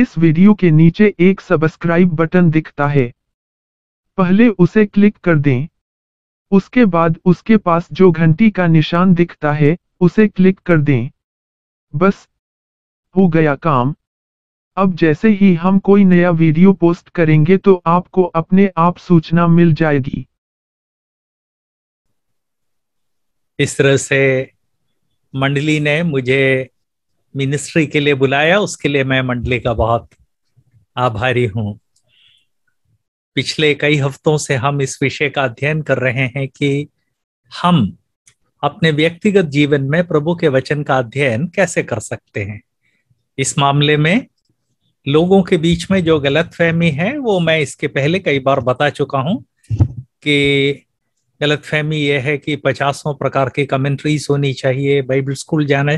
इस वीडियो के नीचे एक सब्सक्राइब बटन दिखता है पहले उसे क्लिक कर दें उसके बाद उसके पास जो घंटी का निशान दिखता है उसे क्लिक कर दें बस हो गया काम अब जैसे ही हम कोई नया वीडियो पोस्ट करेंगे तो आपको अपने आप सूचना मिल जाएगी इस तरह से मंडली ने मुझे मिनिस्ट्री के लिए बुलाया उसके लिए मैं मंडली का बहुत आभारी हूँ पिछले कई हफ्तों से हम इस विषय का अध्ययन कर रहे हैं कि हम अपने व्यक्तिगत जीवन में प्रभु के वचन का अध्ययन कैसे कर सकते हैं इस मामले में लोगों के बीच में जो गलतफहमी है वो मैं इसके पहले कई बार बता चुका हूं कि गलतफहमी यह है कि पचासों प्रकार की कमेंट्रीज होनी चाहिए बाइबल स्कूल जाना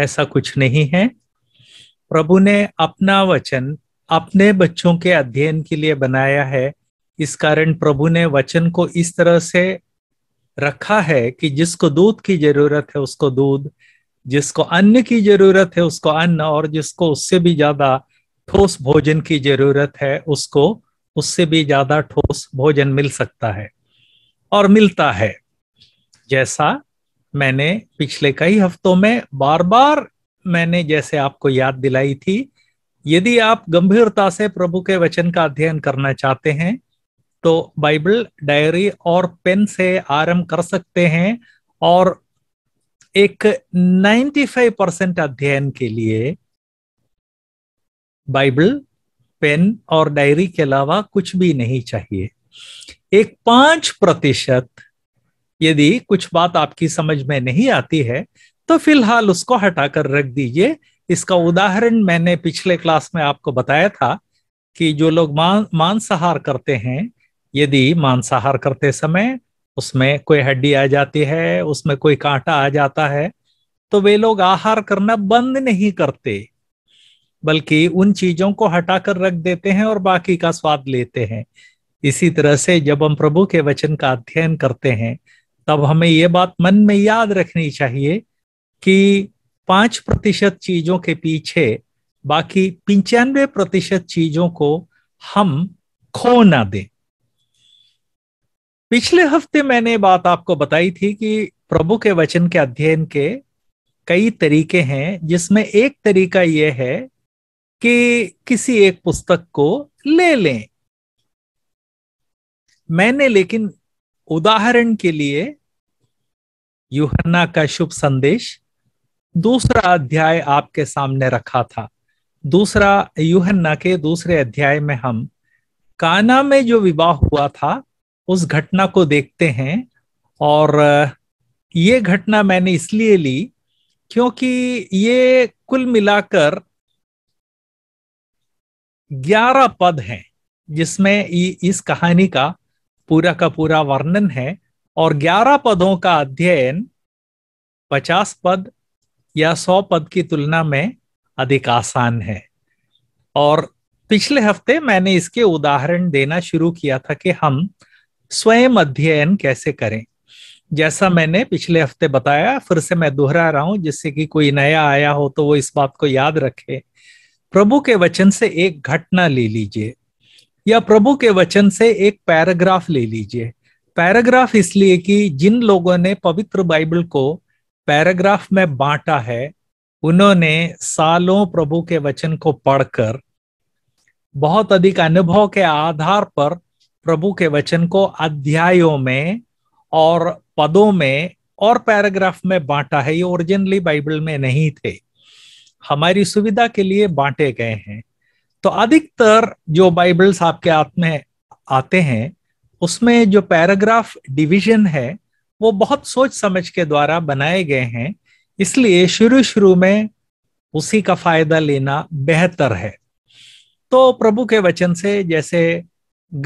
ऐसा कुछ नहीं है प्रभु ने अपना वचन अपने बच्चों के अध्ययन के लिए बनाया है इस कारण प्रभु ने वचन को इस तरह से रखा है कि जिसको दूध की जरूरत है उसको दूध जिसको अन्न की जरूरत है उसको अन्न और जिसको उससे भी ज्यादा ठोस भोजन की जरूरत है उसको उससे भी ज्यादा ठोस भोजन मिल सकता है और मिलता है जैसा मैंने पिछले कई हफ्तों में बार बार मैंने जैसे आपको याद दिलाई थी यदि आप गंभीरता से प्रभु के वचन का अध्ययन करना चाहते हैं तो बाइबल डायरी और पेन से आरंभ कर सकते हैं और एक 95 परसेंट अध्ययन के लिए बाइबल पेन और डायरी के अलावा कुछ भी नहीं चाहिए एक पांच प्रतिशत यदि कुछ बात आपकी समझ में नहीं आती है तो फिलहाल उसको हटाकर रख दीजिए इसका उदाहरण मैंने पिछले क्लास में आपको बताया था कि जो लोग मां मांसाहार करते हैं यदि मांसाहार करते समय उसमें कोई हड्डी आ जाती है उसमें कोई कांटा आ जाता है तो वे लोग आहार करना बंद नहीं करते बल्कि उन चीजों को हटाकर रख देते हैं और बाकी का स्वाद लेते हैं इसी तरह से जब हम प्रभु के वचन का अध्ययन करते हैं तब हमें ये बात मन में याद रखनी चाहिए कि पांच प्रतिशत चीजों के पीछे बाकी पंचानवे प्रतिशत चीजों को हम खो ना दें पिछले हफ्ते मैंने बात आपको बताई थी कि प्रभु के वचन के अध्ययन के कई तरीके हैं जिसमें एक तरीका यह है कि किसी एक पुस्तक को ले लें मैंने लेकिन उदाहरण के लिए युहना का शुभ संदेश दूसरा अध्याय आपके सामने रखा था दूसरा युहन्ना के दूसरे अध्याय में हम काना में जो विवाह हुआ था उस घटना को देखते हैं और ये घटना मैंने इसलिए ली क्योंकि ये कुल मिलाकर ग्यारह पद हैं जिसमें इस कहानी का पूरा का पूरा वर्णन है और ग्यारह पदों का अध्ययन पचास पद या सौ पद की तुलना में अधिक आसान है और पिछले हफ्ते मैंने इसके उदाहरण देना शुरू किया था कि हम स्वयं अध्ययन कैसे करें जैसा मैंने पिछले हफ्ते बताया फिर से मैं दोहरा रहा हूं जिससे कि कोई नया आया हो तो वो इस बात को याद रखे प्रभु के वचन से एक घटना ले लीजिए या प्रभु के वचन से एक पैराग्राफ ले लीजिए पैराग्राफ इसलिए कि जिन लोगों ने पवित्र बाइबल को पैराग्राफ में बांटा है उन्होंने सालों प्रभु के वचन को पढ़कर बहुत अधिक अनुभव के आधार पर प्रभु के वचन को अध्यायों में और पदों में और पैराग्राफ में बांटा है ये ओरिजिनली बाइबल में नहीं थे हमारी सुविधा के लिए बांटे गए हैं तो अधिकतर जो बाइबल्स आपके हाथ में आते हैं उसमें जो पैराग्राफ डिवीजन है वो बहुत सोच समझ के द्वारा बनाए गए हैं इसलिए शुरू शुरू में उसी का फायदा लेना बेहतर है तो प्रभु के वचन से जैसे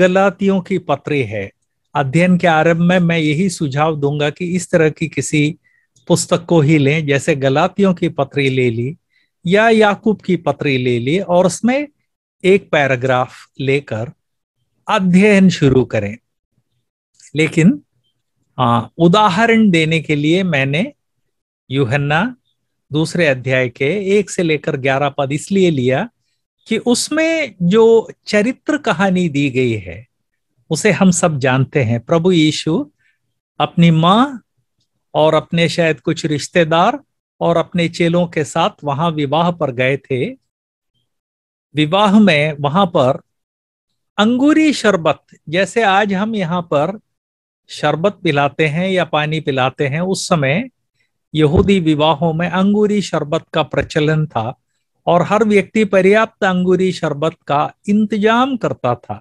गलातियों की पत्री है अध्ययन के आरंभ में मैं यही सुझाव दूंगा कि इस तरह की किसी पुस्तक को ही लें जैसे गलातियों की पत्री ले ली या याकूब की पत्री ले ली और उसमें एक पैराग्राफ लेकर अध्ययन शुरू करें लेकिन उदाहरण देने के लिए मैंने युहन्ना दूसरे अध्याय के एक से लेकर ग्यारह पद इसलिए लिया कि उसमें जो चरित्र कहानी दी गई है उसे हम सब जानते हैं प्रभु यीशु अपनी माँ और अपने शायद कुछ रिश्तेदार और अपने चेलों के साथ वहां विवाह पर गए थे विवाह में वहां पर अंगूरी शरबत जैसे आज हम यहाँ पर शरबत पिलाते हैं या पानी पिलाते हैं उस समय यहूदी विवाहों में अंगूरी शरबत का प्रचलन था और हर व्यक्ति पर्याप्त अंगूरी शरबत का इंतजाम करता था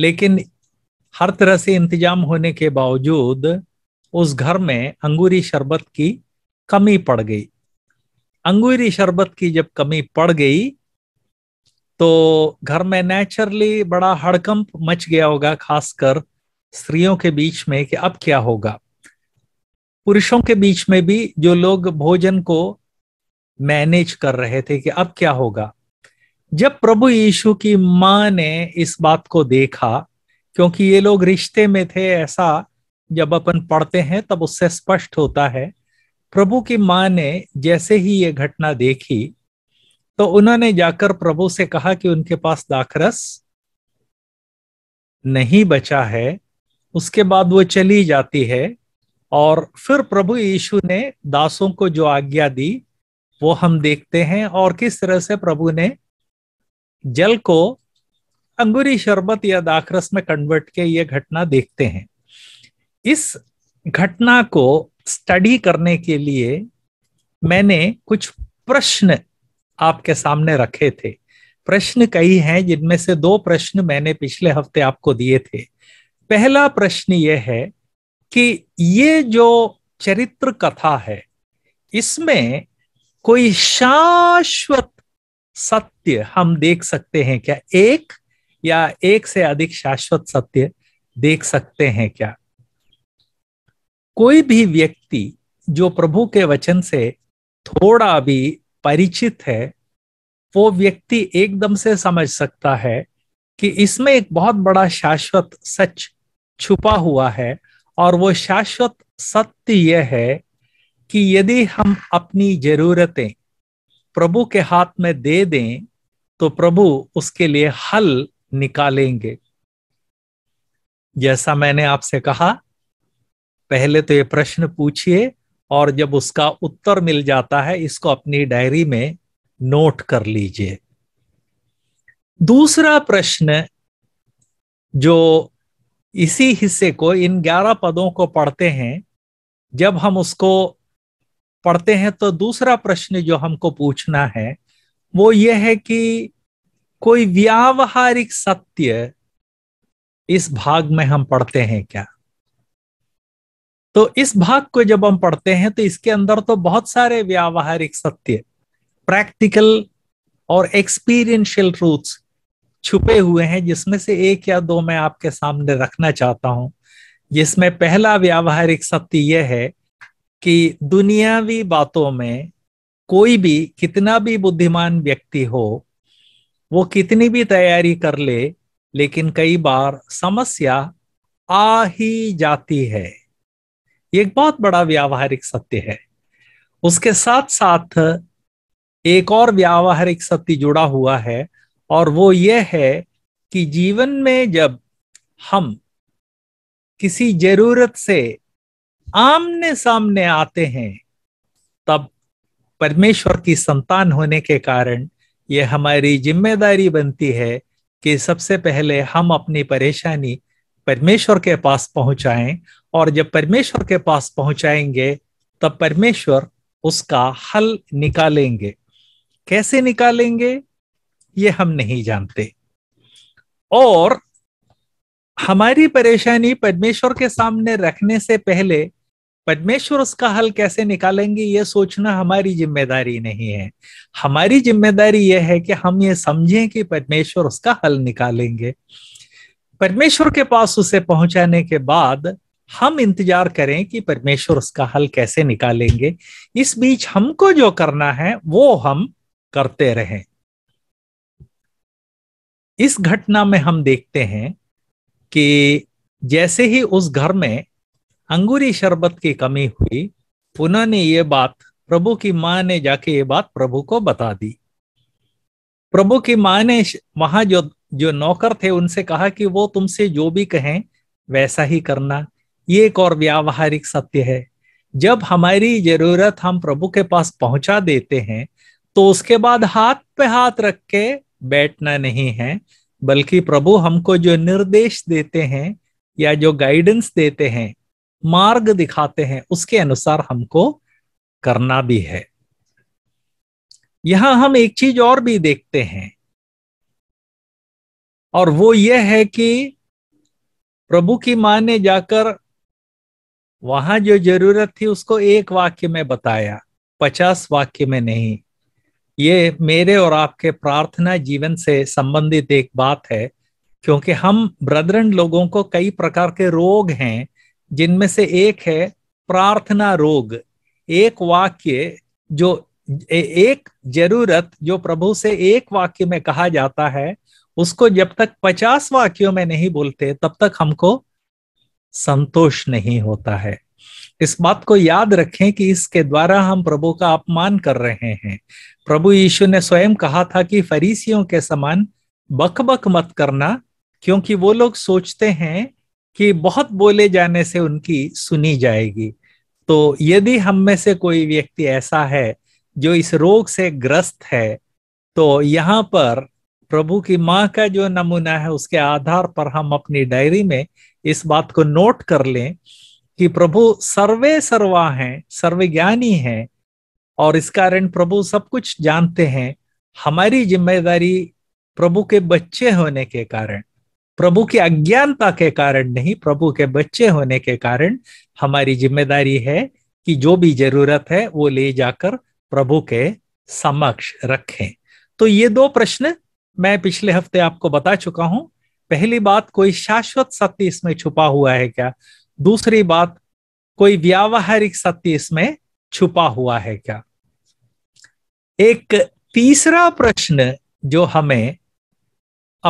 लेकिन हर तरह से इंतजाम होने के बावजूद उस घर में अंगूरी शरबत की कमी पड़ गई अंगूरी शरबत की जब कमी पड़ गई तो घर में नेचुरली बड़ा हड़कंप मच गया होगा खासकर स्त्रियों के बीच में कि अब क्या होगा पुरुषों के बीच में भी जो लोग भोजन को मैनेज कर रहे थे कि अब क्या होगा जब प्रभु यीशु की माँ ने इस बात को देखा क्योंकि ये लोग रिश्ते में थे ऐसा जब अपन पढ़ते हैं तब उससे स्पष्ट होता है प्रभु की माँ ने जैसे ही ये घटना देखी तो उन्होंने जाकर प्रभु से कहा कि उनके पास दाखरस नहीं बचा है उसके बाद वो चली जाती है और फिर प्रभु यीशु ने दासों को जो आज्ञा दी वो हम देखते हैं और किस तरह से प्रभु ने जल को अंगूरी शरबत या दाखरस में कन्वर्ट के ये घटना देखते हैं इस घटना को स्टडी करने के लिए मैंने कुछ प्रश्न आपके सामने रखे थे प्रश्न कई हैं जिनमें से दो प्रश्न मैंने पिछले हफ्ते आपको दिए थे पहला प्रश्न यह है कि ये जो चरित्र कथा है इसमें कोई शाश्वत सत्य हम देख सकते हैं क्या एक या एक से अधिक शाश्वत सत्य देख सकते हैं क्या कोई भी व्यक्ति जो प्रभु के वचन से थोड़ा भी परिचित है वो व्यक्ति एकदम से समझ सकता है कि इसमें एक बहुत बड़ा शाश्वत सच छुपा हुआ है और वो शाश्वत सत्य यह है कि यदि हम अपनी जरूरतें प्रभु के हाथ में दे दें तो प्रभु उसके लिए हल निकालेंगे जैसा मैंने आपसे कहा पहले तो ये प्रश्न पूछिए और जब उसका उत्तर मिल जाता है इसको अपनी डायरी में नोट कर लीजिए दूसरा प्रश्न जो इसी हिस्से को इन ग्यारह पदों को पढ़ते हैं जब हम उसको पढ़ते हैं तो दूसरा प्रश्न जो हमको पूछना है वो ये है कि कोई व्यावहारिक सत्य इस भाग में हम पढ़ते हैं क्या तो इस भाग को जब हम पढ़ते हैं तो इसके अंदर तो बहुत सारे व्यावहारिक सत्य प्रैक्टिकल और एक्सपीरियंशियल रूट्स छुपे हुए हैं जिसमें से एक या दो मैं आपके सामने रखना चाहता हूं जिसमें पहला व्यावहारिक सत्य यह है कि दुनियावी बातों में कोई भी कितना भी बुद्धिमान व्यक्ति हो वो कितनी भी तैयारी कर ले लेकिन कई बार समस्या आ ही जाती है ये एक बहुत बड़ा व्यावहारिक सत्य है उसके साथ साथ एक और व्यावहारिक सत्य जुड़ा हुआ है और वो ये है कि जीवन में जब हम किसी जरूरत से आमने सामने आते हैं तब परमेश्वर की संतान होने के कारण यह हमारी जिम्मेदारी बनती है कि सबसे पहले हम अपनी परेशानी परमेश्वर के पास पहुंचाएं और जब परमेश्वर के पास पहुंचाएंगे तब परमेश्वर उसका हल निकालेंगे कैसे निकालेंगे ये हम नहीं जानते और हमारी परेशानी परमेश्वर के सामने रखने से पहले परमेश्वर उसका हल कैसे निकालेंगे ये सोचना हमारी जिम्मेदारी नहीं है हमारी जिम्मेदारी यह है कि हम ये समझें कि परमेश्वर उसका हल निकालेंगे परमेश्वर के पास उसे पहुंचाने के बाद हम इंतजार करें कि परमेश्वर उसका हल कैसे निकालेंगे इस बीच हमको जो करना है वो हम करते रहें इस घटना में हम देखते हैं कि जैसे ही उस घर में अंगूरी शरबत की कमी हुई उन्होंने ये बात प्रभु की माँ ने जाके ये बात प्रभु को बता दी प्रभु की माँ ने वहां जो जो नौकर थे उनसे कहा कि वो तुमसे जो भी कहें वैसा ही करना ये एक और व्यावहारिक सत्य है जब हमारी जरूरत हम प्रभु के पास पहुंचा देते हैं तो उसके बाद हाथ पे हाथ रख के बैठना नहीं है बल्कि प्रभु हमको जो निर्देश देते हैं या जो गाइडेंस देते हैं मार्ग दिखाते हैं उसके अनुसार हमको करना भी है यहां हम एक चीज और भी देखते हैं और वो ये है कि प्रभु की मां ने जाकर वहां जो जरूरत थी उसको एक वाक्य में बताया पचास वाक्य में नहीं ये मेरे और आपके प्रार्थना जीवन से संबंधित एक बात है क्योंकि हम ब्रदरन लोगों को कई प्रकार के रोग हैं जिनमें से एक है प्रार्थना रोग एक वाक्य जो एक जरूरत जो प्रभु से एक वाक्य में कहा जाता है उसको जब तक पचास वाक्यों में नहीं बोलते तब तक हमको संतोष नहीं होता है इस बात को याद रखें कि इसके द्वारा हम प्रभु का अपमान कर रहे हैं प्रभु यीशु ने स्वयं कहा था कि फरीसियों के समान बक बक मत करना क्योंकि वो लोग सोचते हैं कि बहुत बोले जाने से उनकी सुनी जाएगी तो यदि हम में से कोई व्यक्ति ऐसा है जो इस रोग से ग्रस्त है तो यहाँ पर प्रभु की माँ का जो नमूना है उसके आधार पर हम अपनी डायरी में इस बात को नोट कर लें कि प्रभु सर्वे सर्वा हैं सर्वज्ञानी हैं और इस कारण प्रभु सब कुछ जानते हैं हमारी जिम्मेदारी प्रभु के बच्चे होने के कारण प्रभु की अज्ञानता के कारण नहीं प्रभु के बच्चे होने के कारण हमारी जिम्मेदारी है कि जो भी जरूरत है वो ले जाकर प्रभु के समक्ष रखें तो ये दो प्रश्न मैं पिछले हफ्ते आपको बता चुका हूं पहली बात कोई शाश्वत सत्य इसमें छुपा हुआ है क्या दूसरी बात कोई व्यावहारिक सत्य इसमें छुपा हुआ है क्या एक तीसरा प्रश्न जो हमें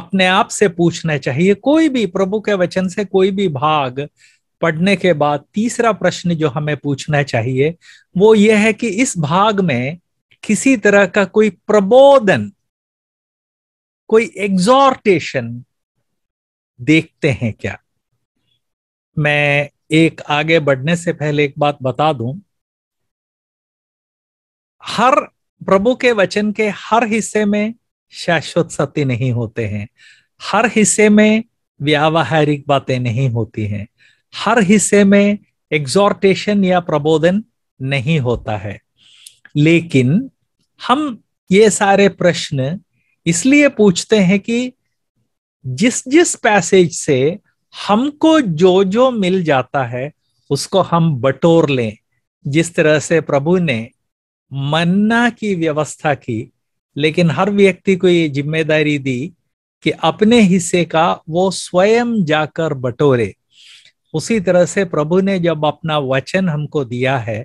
अपने आप से पूछना चाहिए कोई भी प्रभु के वचन से कोई भी भाग पढ़ने के बाद तीसरा प्रश्न जो हमें पूछना चाहिए वो यह है कि इस भाग में किसी तरह का कोई प्रबोधन कोई एग्जॉर्टेशन देखते हैं क्या मैं एक आगे बढ़ने से पहले एक बात बता दूं हर प्रभु के वचन के हर हिस्से में शाश्वत सत्य नहीं होते हैं हर हिस्से में व्यावहारिक बातें नहीं होती हैं हर हिस्से में एग्जॉर्टेशन या प्रबोधन नहीं होता है लेकिन हम ये सारे प्रश्न इसलिए पूछते हैं कि जिस जिस पैसेज से हमको जो जो मिल जाता है उसको हम बटोर लें जिस तरह से प्रभु ने मन्ना की व्यवस्था की लेकिन हर व्यक्ति को ये जिम्मेदारी दी कि अपने हिस्से का वो स्वयं जाकर बटोरे उसी तरह से प्रभु ने जब अपना वचन हमको दिया है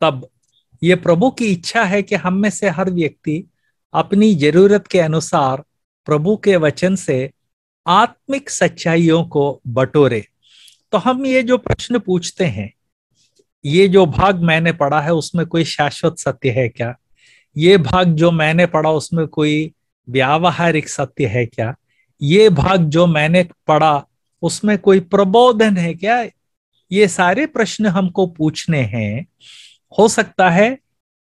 तब ये प्रभु की इच्छा है कि हम में से हर व्यक्ति अपनी जरूरत के अनुसार प्रभु के वचन से आत्मिक सच्चाइयों को बटोरे तो हम ये जो प्रश्न पूछते हैं ये जो भाग मैंने पढ़ा है उसमें कोई शाश्वत सत्य है क्या ये भाग जो मैंने पढ़ा उसमें कोई व्यावहारिक सत्य है क्या ये भाग जो मैंने पढ़ा उसमें कोई प्रबोधन है क्या ये सारे प्रश्न हमको पूछने हैं हो सकता है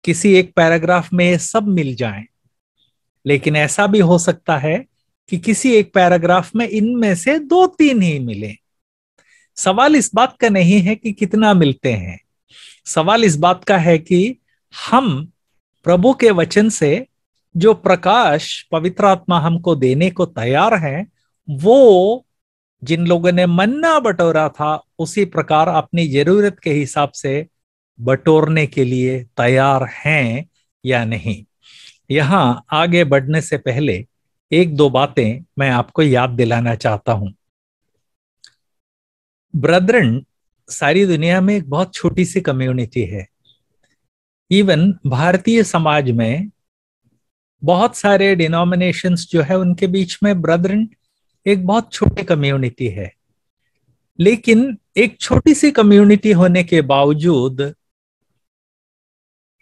किसी एक पैराग्राफ में ये सब मिल जाए लेकिन ऐसा भी हो सकता है कि किसी एक पैराग्राफ में इनमें से दो तीन ही मिले सवाल इस बात का नहीं है कि कितना मिलते हैं सवाल इस बात का है कि हम प्रभु के वचन से जो प्रकाश पवित्र आत्मा हमको देने को तैयार है वो जिन लोगों ने मन्ना बटोरा था उसी प्रकार अपनी जरूरत के हिसाब से बटोरने के लिए तैयार हैं या नहीं यहाँ आगे बढ़ने से पहले एक दो बातें मैं आपको याद दिलाना चाहता हूं ब्रदरन सारी दुनिया में एक बहुत छोटी सी कम्युनिटी है इवन भारतीय समाज में बहुत सारे डिनोमिनेशंस जो है उनके बीच में ब्रदरन एक बहुत छोटी कम्युनिटी है लेकिन एक छोटी सी कम्युनिटी होने के बावजूद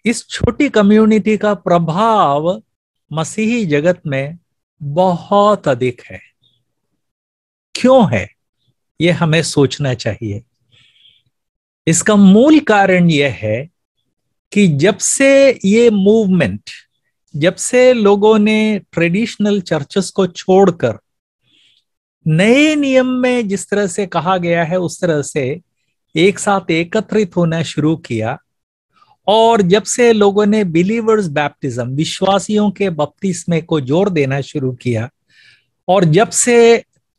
इस छोटी कम्युनिटी का प्रभाव मसीही जगत में बहुत अधिक है क्यों है यह हमें सोचना चाहिए इसका मूल कारण यह है कि जब से ये मूवमेंट जब से लोगों ने ट्रेडिशनल चर्चेस को छोड़कर नए नियम में जिस तरह से कहा गया है उस तरह से एक साथ एकत्रित होना शुरू किया और जब से लोगों ने बिलीवर्स बैप्टिज्म विश्वासियों के बपतिस्मे को जोर देना शुरू किया और जब से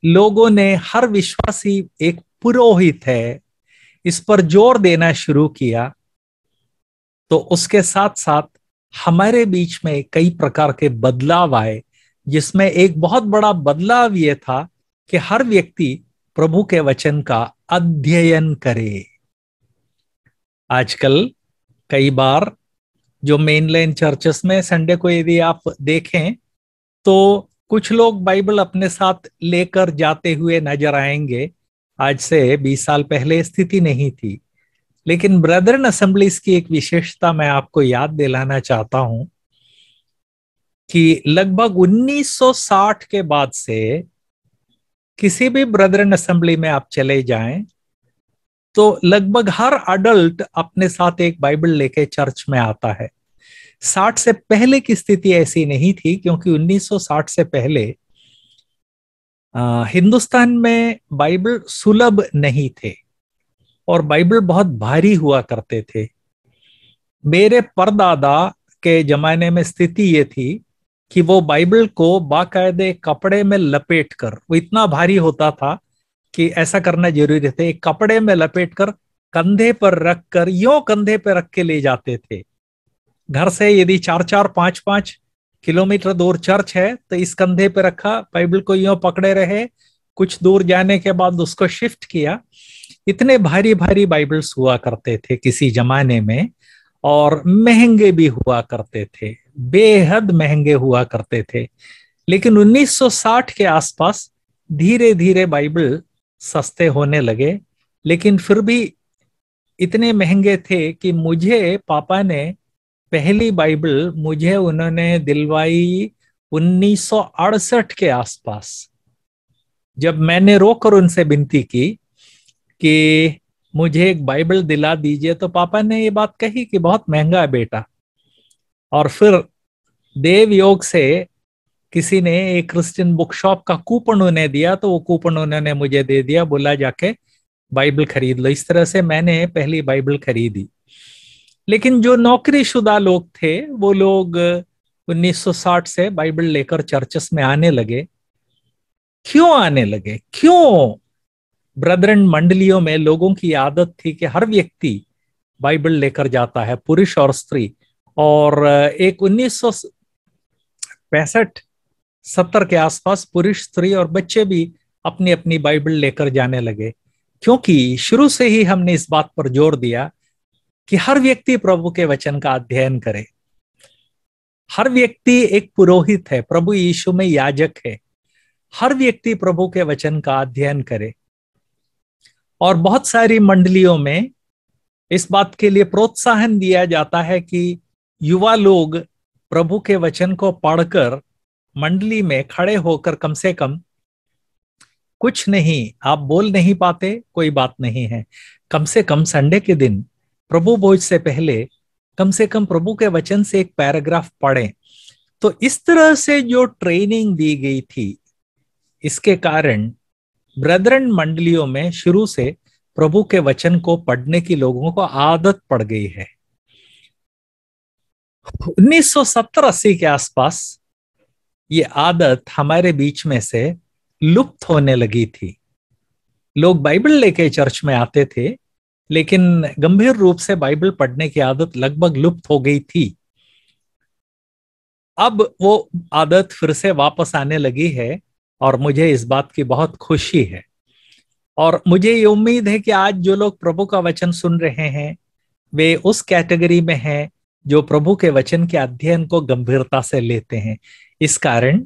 लोगों ने हर विश्वासी एक पुरोहित है इस पर जोर देना शुरू किया तो उसके साथ साथ हमारे बीच में कई प्रकार के बदलाव आए जिसमें एक बहुत बड़ा बदलाव ये था कि हर व्यक्ति प्रभु के वचन का अध्ययन करे आजकल कई बार जो मेन लाइन चर्चेस में संडे को यदि आप देखें तो कुछ लोग बाइबल अपने साथ लेकर जाते हुए नजर आएंगे आज से 20 साल पहले स्थिति नहीं थी लेकिन ब्रदरन असेंबलीज की एक विशेषता मैं आपको याद दिलाना चाहता हूं कि लगभग 1960 के बाद से किसी भी ब्रदरन असेंबली में आप चले जाएं तो लगभग हर अडल्ट अपने साथ एक बाइबल लेके चर्च में आता है 60 से पहले की स्थिति ऐसी नहीं थी क्योंकि 1960 से पहले आ, हिंदुस्तान में बाइबल सुलभ नहीं थे और बाइबल बहुत भारी हुआ करते थे मेरे परदादा के जमाने में स्थिति ये थी कि वो बाइबल को बाकायदे कपड़े में लपेट कर वो इतना भारी होता था कि ऐसा करना जरूरी थे एक कपड़े में लपेट कर कंधे पर रख कर यो कंधे पर रख के ले जाते थे घर से यदि चार चार पांच पांच किलोमीटर दूर चर्च है तो इस कंधे पर रखा बाइबल को यो पकड़े रहे कुछ दूर जाने के बाद उसको शिफ्ट किया इतने भारी भारी बाइबल्स हुआ करते थे किसी जमाने में और महंगे भी हुआ करते थे बेहद महंगे हुआ करते थे लेकिन 1960 के आसपास धीरे धीरे बाइबल सस्ते होने लगे लेकिन फिर भी इतने महंगे थे कि मुझे पापा ने पहली बाइबल मुझे उन्होंने दिलवाई 1968 के आसपास जब मैंने रोकर उनसे विनती की कि मुझे एक बाइबल दिला दीजिए तो पापा ने ये बात कही कि बहुत महंगा है बेटा और फिर देव योग से किसी ने एक क्रिश्चियन बुक शॉप का कूपन उन्हें दिया तो वो कूपन उन्होंने मुझे दे दिया बोला जाके बाइबल खरीद लो इस तरह से मैंने पहली बाइबल खरीदी लेकिन जो नौकरीशुदा लोग थे वो लोग 1960 से बाइबल लेकर चर्चस में आने लगे क्यों आने लगे क्यों ब्रदरन मंडलियों में लोगों की आदत थी कि हर व्यक्ति बाइबल लेकर जाता है पुरुष और स्त्री और एक उन्नीस पैंसठ सत्तर के आसपास पुरुष स्त्री और बच्चे भी अपनी अपनी बाइबल लेकर जाने लगे क्योंकि शुरू से ही हमने इस बात पर जोर दिया कि हर व्यक्ति प्रभु के वचन का अध्ययन करे हर व्यक्ति एक पुरोहित है प्रभु यीशु में याजक है हर व्यक्ति प्रभु के वचन का अध्ययन करे और बहुत सारी मंडलियों में इस बात के लिए प्रोत्साहन दिया जाता है कि युवा लोग प्रभु के वचन को पढ़कर मंडली में खड़े होकर कम से कम कुछ नहीं आप बोल नहीं पाते कोई बात नहीं है कम से कम संडे के दिन प्रभु भोज से पहले कम से कम प्रभु के वचन से एक पैराग्राफ पढ़े तो इस तरह से जो ट्रेनिंग दी गई थी इसके कारण ब्रदरन मंडलियों में शुरू से प्रभु के वचन को पढ़ने की लोगों को आदत पड़ गई है 1970 सौ के आसपास ये आदत हमारे बीच में से लुप्त होने लगी थी लोग बाइबल लेके चर्च में आते थे लेकिन गंभीर रूप से बाइबल पढ़ने की आदत लगभग लुप्त हो गई थी अब वो आदत फिर से वापस आने लगी है और मुझे इस बात की बहुत खुशी है और मुझे ये उम्मीद है कि आज जो लोग प्रभु का वचन सुन रहे हैं वे उस कैटेगरी में हैं जो प्रभु के वचन के अध्ययन को गंभीरता से लेते हैं इस कारण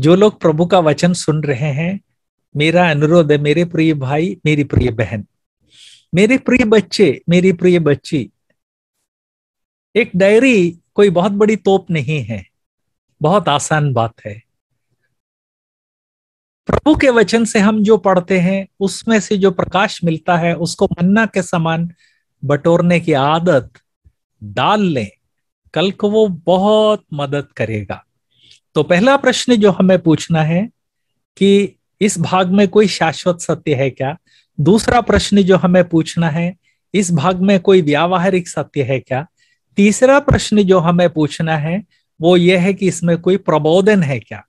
जो लोग प्रभु का वचन सुन रहे हैं मेरा अनुरोध है मेरे प्रिय भाई मेरी प्रिय बहन मेरे प्रिय बच्चे मेरी प्रिय बच्ची एक डायरी कोई बहुत बड़ी तोप नहीं है बहुत आसान बात है प्रभु के वचन से हम जो पढ़ते हैं उसमें से जो प्रकाश मिलता है उसको मन्ना के समान बटोरने की आदत डाल लें कल को वो बहुत मदद करेगा तो पहला प्रश्न जो हमें पूछना है कि इस भाग में कोई शाश्वत सत्य है क्या दूसरा प्रश्न जो हमें पूछना है इस भाग में कोई व्यावहारिक सत्य है क्या तीसरा प्रश्न जो हमें पूछना है वो ये है कि इसमें कोई प्रबोधन है क्या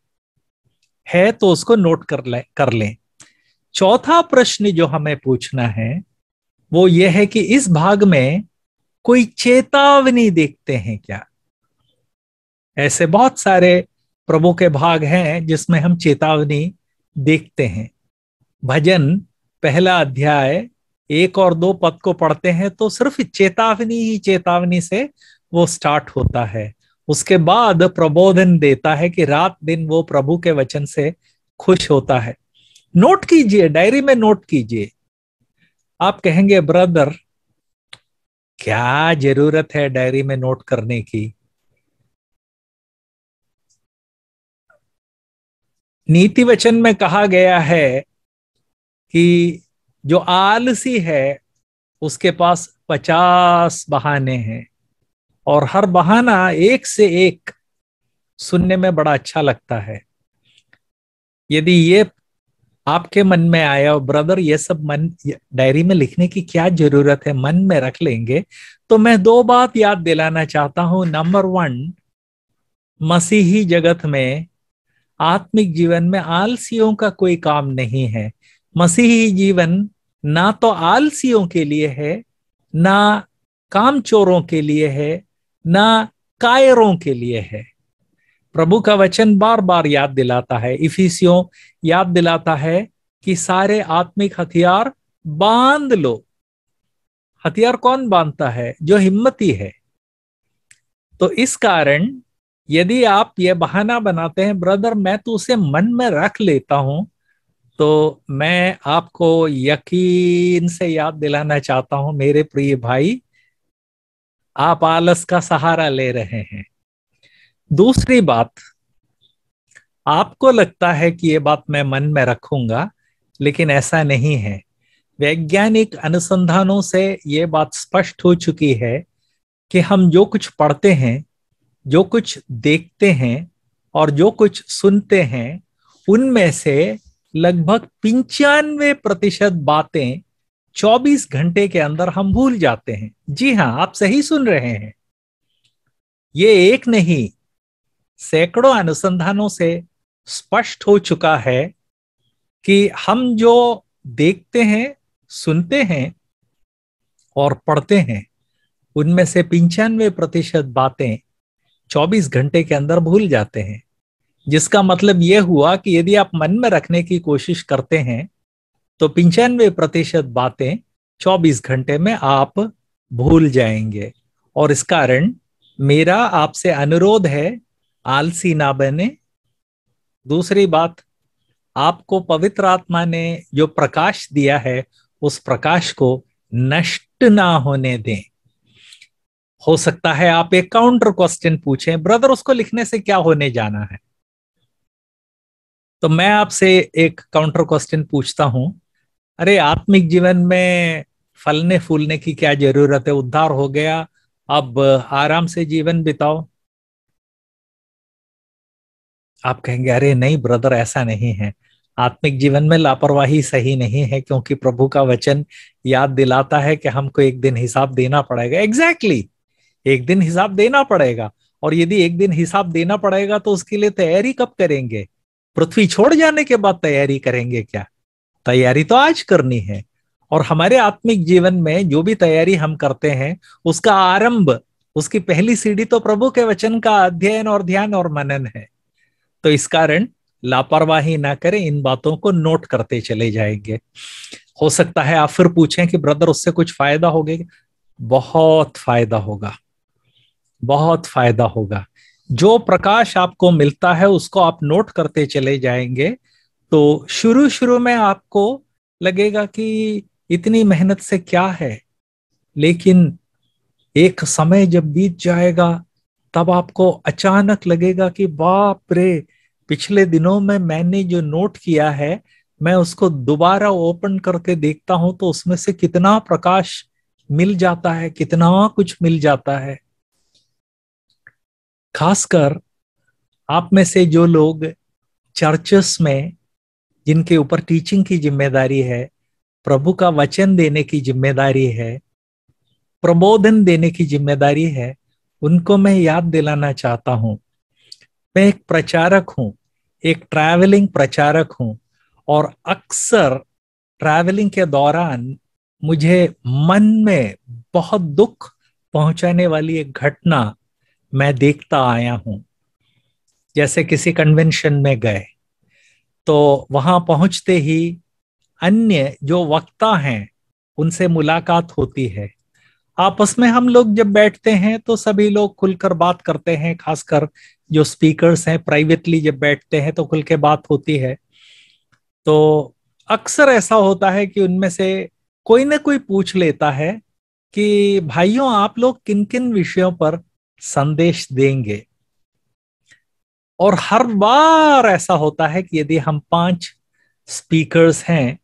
है तो उसको नोट कर ले कर लें चौथा प्रश्न जो हमें पूछना है वो ये है कि इस भाग में कोई चेतावनी देखते हैं क्या ऐसे बहुत सारे प्रभु के भाग हैं जिसमें हम चेतावनी देखते हैं भजन पहला अध्याय एक और दो पद को पढ़ते हैं तो सिर्फ चेतावनी ही चेतावनी से वो स्टार्ट होता है उसके बाद प्रबोधन देता है कि रात दिन वो प्रभु के वचन से खुश होता है नोट कीजिए डायरी में नोट कीजिए आप कहेंगे ब्रदर क्या जरूरत है डायरी में नोट करने की नीति वचन में कहा गया है कि जो आलसी है उसके पास पचास बहाने हैं और हर बहाना एक से एक सुनने में बड़ा अच्छा लगता है यदि ये आपके मन में आया और ब्रदर ये सब मन डायरी में लिखने की क्या जरूरत है मन में रख लेंगे तो मैं दो बात याद दिलाना चाहता हूं नंबर वन मसीही जगत में आत्मिक जीवन में आलसियों का कोई काम नहीं है मसीही जीवन ना तो आलसियों के लिए है ना कामचोरों के लिए है ना कायरों के लिए है प्रभु का वचन बार बार याद दिलाता है इफिसियों याद दिलाता है कि सारे आत्मिक हथियार बांध लो हथियार कौन बांधता है जो हिम्मती है तो इस कारण यदि आप ये बहाना बनाते हैं ब्रदर मैं तो उसे मन में रख लेता हूं तो मैं आपको यकीन से याद दिलाना चाहता हूं मेरे प्रिय भाई आप आलस का सहारा ले रहे हैं दूसरी बात आपको लगता है कि ये बात मैं मन में रखूंगा लेकिन ऐसा नहीं है वैज्ञानिक अनुसंधानों से ये बात स्पष्ट हो चुकी है कि हम जो कुछ पढ़ते हैं जो कुछ देखते हैं और जो कुछ सुनते हैं उनमें से लगभग पंचानवे प्रतिशत बातें 24 घंटे के अंदर हम भूल जाते हैं जी हाँ आप सही सुन रहे हैं ये एक नहीं सैकड़ों अनुसंधानों से स्पष्ट हो चुका है कि हम जो देखते हैं सुनते हैं और पढ़ते हैं उनमें से पंचानवे प्रतिशत बातें 24 घंटे के अंदर भूल जाते हैं जिसका मतलब यह हुआ कि यदि आप मन में रखने की कोशिश करते हैं तो पंचानवे प्रतिशत बातें 24 घंटे में आप भूल जाएंगे और इस कारण मेरा आपसे अनुरोध है आलसी ना बने दूसरी बात आपको पवित्र आत्मा ने जो प्रकाश दिया है उस प्रकाश को नष्ट ना होने दें हो सकता है आप एक काउंटर क्वेश्चन पूछें ब्रदर उसको लिखने से क्या होने जाना है तो मैं आपसे एक काउंटर क्वेश्चन पूछता हूं अरे आत्मिक जीवन में फलने फूलने की क्या जरूरत है उद्धार हो गया अब आराम से जीवन बिताओ आप कहेंगे अरे नहीं ब्रदर ऐसा नहीं है आत्मिक जीवन में लापरवाही सही नहीं है क्योंकि प्रभु का वचन याद दिलाता है कि हमको एक दिन हिसाब देना पड़ेगा एग्जैक्टली exactly. एक दिन हिसाब देना पड़ेगा और यदि एक दिन हिसाब देना पड़ेगा तो उसके लिए तैयारी कब करेंगे पृथ्वी छोड़ जाने के बाद तैयारी करेंगे क्या तैयारी तो आज करनी है और हमारे आत्मिक जीवन में जो भी तैयारी हम करते हैं उसका आरंभ उसकी पहली सीढ़ी तो प्रभु के वचन का अध्ययन और ध्यान और मनन है तो इस कारण लापरवाही ना करें इन बातों को नोट करते चले जाएंगे हो सकता है आप फिर पूछें कि ब्रदर उससे कुछ फायदा हो बहुत फायदा होगा बहुत फायदा होगा जो प्रकाश आपको मिलता है उसको आप नोट करते चले जाएंगे तो शुरू शुरू में आपको लगेगा कि इतनी मेहनत से क्या है लेकिन एक समय जब बीत जाएगा तब आपको अचानक लगेगा कि बाप रे पिछले दिनों में मैंने जो नोट किया है मैं उसको दोबारा ओपन करके देखता हूं तो उसमें से कितना प्रकाश मिल जाता है कितना कुछ मिल जाता है खासकर आप में से जो लोग चर्चस में जिनके ऊपर टीचिंग की जिम्मेदारी है प्रभु का वचन देने की जिम्मेदारी है प्रबोधन देने की जिम्मेदारी है उनको मैं याद दिलाना चाहता हूँ मैं एक प्रचारक हूँ एक ट्रैवलिंग प्रचारक हूँ और अक्सर ट्रैवलिंग के दौरान मुझे मन में बहुत दुख पहुंचाने वाली एक घटना मैं देखता आया हूं जैसे किसी कन्वेंशन में गए तो वहां पहुंचते ही अन्य जो वक्ता हैं उनसे मुलाकात होती है आपस में हम लोग जब बैठते हैं तो सभी लोग खुलकर बात करते हैं खासकर जो स्पीकर्स हैं प्राइवेटली जब बैठते हैं तो खुल के बात होती है तो अक्सर ऐसा होता है कि उनमें से कोई ना कोई पूछ लेता है कि भाइयों आप लोग किन किन विषयों पर संदेश देंगे और हर बार ऐसा होता है कि यदि हम पांच स्पीकर्स हैं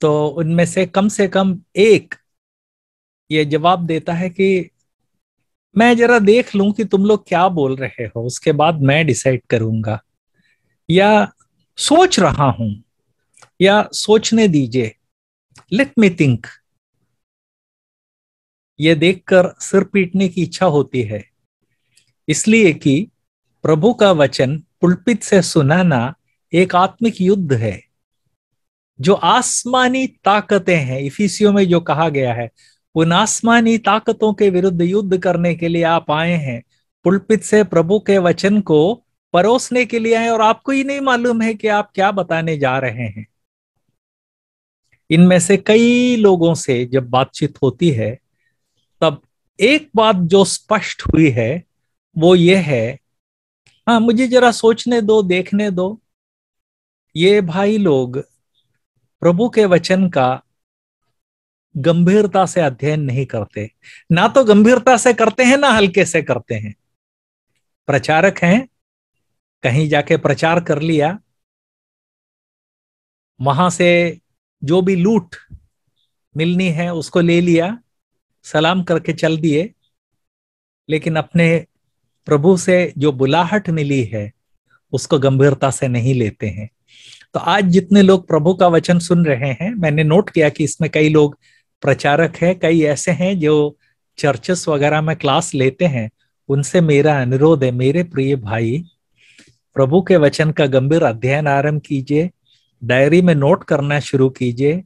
तो उनमें से कम से कम एक ये जवाब देता है कि मैं जरा देख लूं कि तुम लोग क्या बोल रहे हो उसके बाद मैं डिसाइड करूंगा या सोच रहा हूं या सोचने दीजिए लेट मी थिंक ये देखकर सिर पीटने की इच्छा होती है इसलिए कि प्रभु का वचन पुलपित से सुनाना एक आत्मिक युद्ध है जो आसमानी ताकतें हैं इफिसियो में जो कहा गया है उन आसमानी ताकतों के विरुद्ध युद्ध करने के लिए आप आए हैं पुलपित से प्रभु के वचन को परोसने के लिए आए और आपको ही नहीं मालूम है कि आप क्या बताने जा रहे हैं इनमें से कई लोगों से जब बातचीत होती है तब एक बात जो स्पष्ट हुई है वो ये है हाँ मुझे जरा सोचने दो देखने दो ये भाई लोग प्रभु के वचन का गंभीरता से अध्ययन नहीं करते ना तो गंभीरता से करते हैं ना हल्के से करते हैं प्रचारक हैं कहीं जाके प्रचार कर लिया वहां से जो भी लूट मिलनी है उसको ले लिया सलाम करके चल दिए लेकिन अपने प्रभु से जो बुलाहट मिली है उसको गंभीरता से नहीं लेते हैं तो आज जितने लोग प्रभु का वचन सुन रहे हैं मैंने नोट किया कि इसमें कई लोग प्रचारक है कई ऐसे हैं जो चर्चेस वगैरह में क्लास लेते हैं उनसे मेरा अनुरोध है मेरे प्रिय भाई प्रभु के वचन का गंभीर अध्ययन आरंभ कीजिए डायरी में नोट करना शुरू कीजिए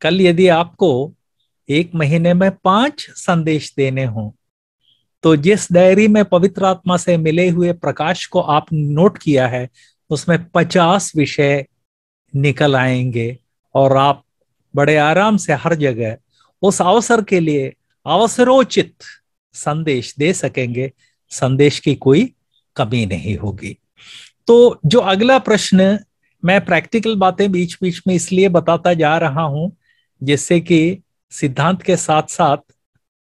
कल यदि आपको एक महीने में पांच संदेश देने हों तो जिस डायरी में पवित्र आत्मा से मिले हुए प्रकाश को आप नोट किया है उसमें पचास विषय निकल आएंगे और आप बड़े आराम से हर जगह उस अवसर के लिए अवसरोचित संदेश दे सकेंगे संदेश की कोई कमी नहीं होगी तो जो अगला प्रश्न मैं प्रैक्टिकल बातें बीच बीच में इसलिए बताता जा रहा हूं जिससे कि सिद्धांत के साथ साथ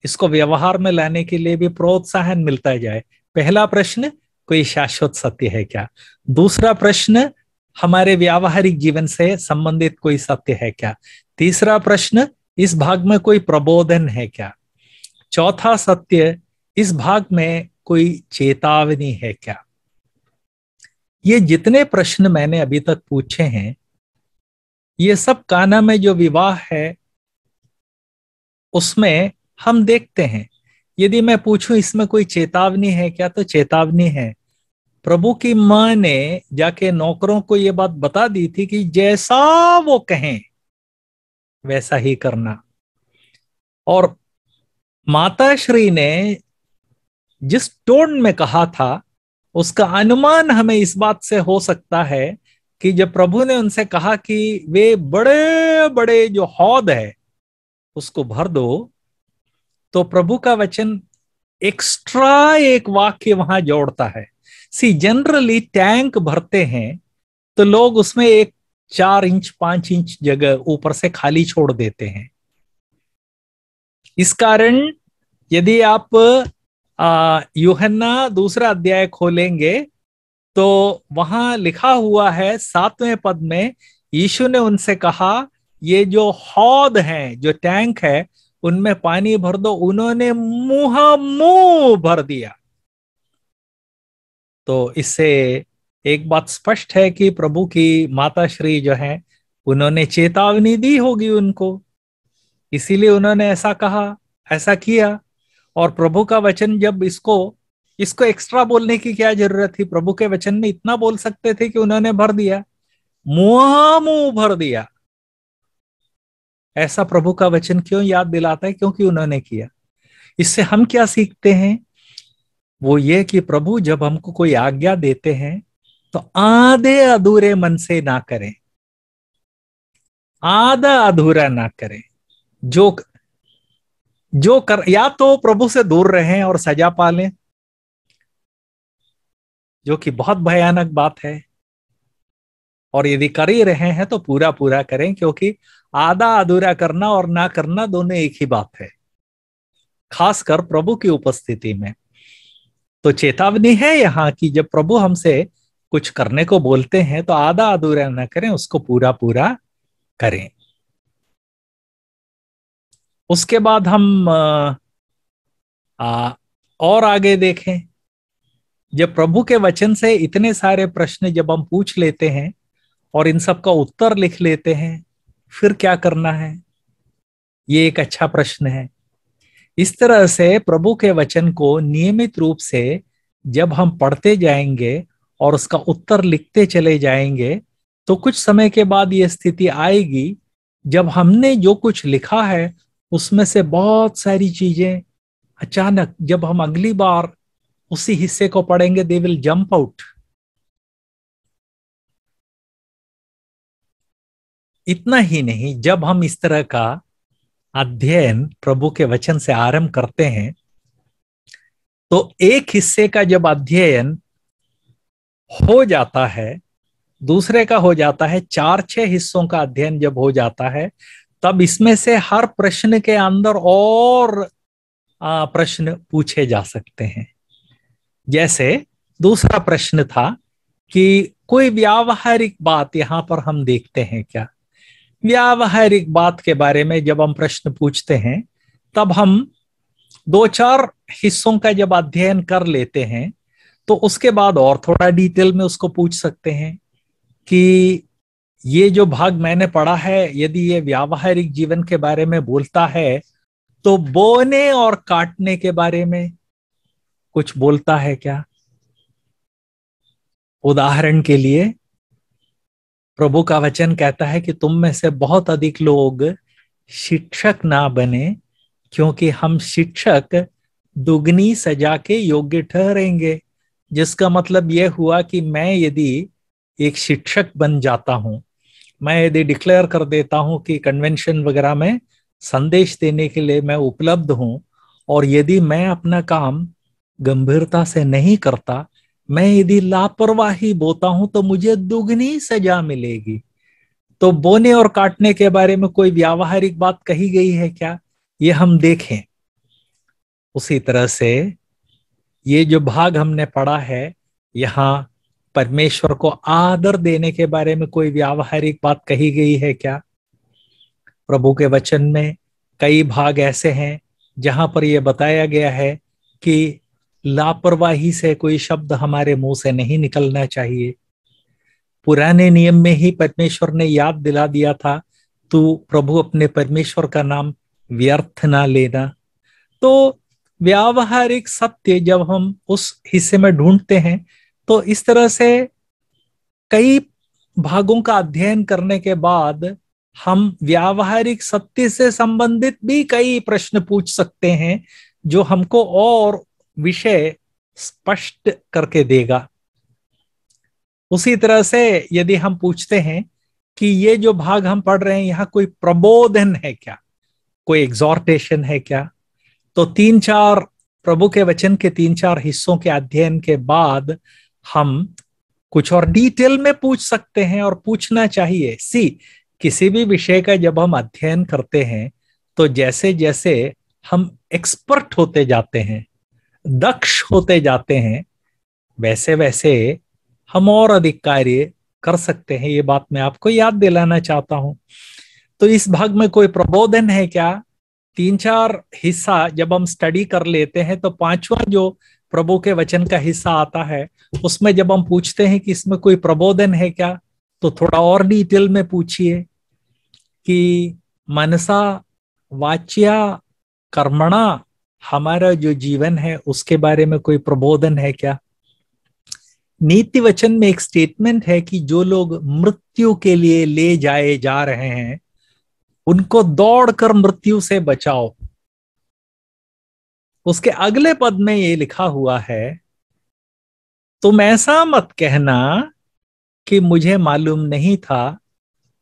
इसको व्यवहार में लाने के लिए भी प्रोत्साहन मिलता जाए पहला प्रश्न कोई शाश्वत सत्य है क्या दूसरा प्रश्न हमारे व्यावहारिक जीवन से संबंधित कोई सत्य है क्या तीसरा प्रश्न इस भाग में कोई प्रबोधन है क्या चौथा सत्य इस भाग में कोई चेतावनी है क्या ये जितने प्रश्न मैंने अभी तक पूछे हैं ये सब काना में जो विवाह है उसमें हम देखते हैं यदि मैं पूछूं इसमें कोई चेतावनी है क्या तो चेतावनी है प्रभु की मां ने जाके नौकरों को यह बात बता दी थी कि जैसा वो कहें वैसा ही करना और माता श्री ने जिस टोन में कहा था उसका अनुमान हमें इस बात से हो सकता है कि जब प्रभु ने उनसे कहा कि वे बड़े बड़े जो हौद है उसको भर दो तो प्रभु का वचन एक्स्ट्रा एक वाक्य वहां जोड़ता है सी जनरली टैंक भरते हैं तो लोग उसमें एक चार इंच पांच इंच जगह ऊपर से खाली छोड़ देते हैं इस कारण यदि आप युहना दूसरा अध्याय खोलेंगे तो वहां लिखा हुआ है सातवें पद में यीशु ने उनसे कहा ये जो हौद है जो टैंक है उनमें पानी भर दो उन्होंने मुंह मुंह भर दिया तो इससे एक बात स्पष्ट है कि प्रभु की माता श्री जो है उन्होंने चेतावनी दी होगी उनको इसीलिए उन्होंने ऐसा कहा ऐसा किया और प्रभु का वचन जब इसको इसको एक्स्ट्रा बोलने की क्या जरूरत थी प्रभु के वचन में इतना बोल सकते थे कि उन्होंने भर दिया मुंह मुंह भर दिया ऐसा प्रभु का वचन क्यों याद दिलाता है क्योंकि उन्होंने किया इससे हम क्या सीखते हैं वो ये कि प्रभु जब हमको कोई आज्ञा देते हैं तो आधे अधूरे मन से ना करें आधा अधूरा ना करें जो जो कर या तो प्रभु से दूर रहें और सजा पा जो कि बहुत भयानक बात है और यदि कर ही रहे हैं तो पूरा पूरा करें क्योंकि आधा अधूरा करना और ना करना दोनों एक ही बात है खासकर प्रभु की उपस्थिति में तो चेतावनी है यहाँ की जब प्रभु हमसे कुछ करने को बोलते हैं तो आधा अधूरा ना करें उसको पूरा पूरा करें उसके बाद हम आ, आ, और आगे देखें जब प्रभु के वचन से इतने सारे प्रश्न जब हम पूछ लेते हैं और इन सब का उत्तर लिख लेते हैं फिर क्या करना है ये एक अच्छा प्रश्न है इस तरह से प्रभु के वचन को नियमित रूप से जब हम पढ़ते जाएंगे और उसका उत्तर लिखते चले जाएंगे तो कुछ समय के बाद ये स्थिति आएगी जब हमने जो कुछ लिखा है उसमें से बहुत सारी चीजें अचानक जब हम अगली बार उसी हिस्से को पढ़ेंगे दे विल जंप आउट इतना ही नहीं जब हम इस तरह का अध्ययन प्रभु के वचन से आरंभ करते हैं तो एक हिस्से का जब अध्ययन हो जाता है दूसरे का हो जाता है चार छह हिस्सों का अध्ययन जब हो जाता है तब इसमें से हर प्रश्न के अंदर और प्रश्न पूछे जा सकते हैं जैसे दूसरा प्रश्न था कि कोई व्यावहारिक बात यहां पर हम देखते हैं क्या व्यावहारिक बात के बारे में जब हम प्रश्न पूछते हैं तब हम दो चार हिस्सों का जब अध्ययन कर लेते हैं तो उसके बाद और थोड़ा डिटेल में उसको पूछ सकते हैं कि ये जो भाग मैंने पढ़ा है यदि ये व्यावहारिक जीवन के बारे में बोलता है तो बोने और काटने के बारे में कुछ बोलता है क्या उदाहरण के लिए प्रभु का वचन कहता है कि तुम में से बहुत अधिक लोग शिक्षक ना बने क्योंकि हम शिक्षक दुगनी सजा के योग्य ठहरेंगे जिसका मतलब यह हुआ कि मैं यदि एक शिक्षक बन जाता हूं मैं यदि डिक्लेयर कर देता हूं कि कन्वेंशन वगैरह में संदेश देने के लिए मैं उपलब्ध हूं और यदि मैं अपना काम गंभीरता से नहीं करता मैं यदि लापरवाही बोता हूं तो मुझे दुगनी सजा मिलेगी तो बोने और काटने के बारे में कोई व्यावहारिक बात कही गई है क्या ये हम देखें उसी तरह से ये जो भाग हमने पढ़ा है यहाँ परमेश्वर को आदर देने के बारे में कोई व्यावहारिक बात कही गई है क्या प्रभु के वचन में कई भाग ऐसे हैं जहां पर यह बताया गया है कि लापरवाही से कोई शब्द हमारे मुंह से नहीं निकलना चाहिए पुराने नियम में ही परमेश्वर ने याद दिला दिया था तू प्रभु अपने परमेश्वर का नाम व्यर्थ ना लेना तो व्यावहारिक सत्य जब हम उस हिस्से में ढूंढते हैं तो इस तरह से कई भागों का अध्ययन करने के बाद हम व्यावहारिक सत्य से संबंधित भी कई प्रश्न पूछ सकते हैं जो हमको और विषय स्पष्ट करके देगा उसी तरह से यदि हम पूछते हैं कि ये जो भाग हम पढ़ रहे हैं यहां कोई प्रबोधन है क्या कोई एग्जॉर्टेशन है क्या तो तीन चार प्रभु के वचन के तीन चार हिस्सों के अध्ययन के बाद हम कुछ और डिटेल में पूछ सकते हैं और पूछना चाहिए सी किसी भी विषय का जब हम अध्ययन करते हैं तो जैसे जैसे हम एक्सपर्ट होते जाते हैं दक्ष होते जाते हैं वैसे वैसे हम और अधिक कार्य कर सकते हैं ये बात मैं आपको याद दिलाना चाहता हूं तो इस भाग में कोई प्रबोधन है क्या तीन चार हिस्सा जब हम स्टडी कर लेते हैं तो पांचवा जो प्रभु के वचन का हिस्सा आता है उसमें जब हम पूछते हैं कि इसमें कोई प्रबोधन है क्या तो थोड़ा और डिटेल में पूछिए कि मनसा वाच्या कर्मणा हमारा जो जीवन है उसके बारे में कोई प्रबोधन है क्या नीति वचन में एक स्टेटमेंट है कि जो लोग मृत्यु के लिए ले जाए जा रहे हैं उनको दौड़कर मृत्यु से बचाओ उसके अगले पद में ये लिखा हुआ है तुम ऐसा मत कहना कि मुझे मालूम नहीं था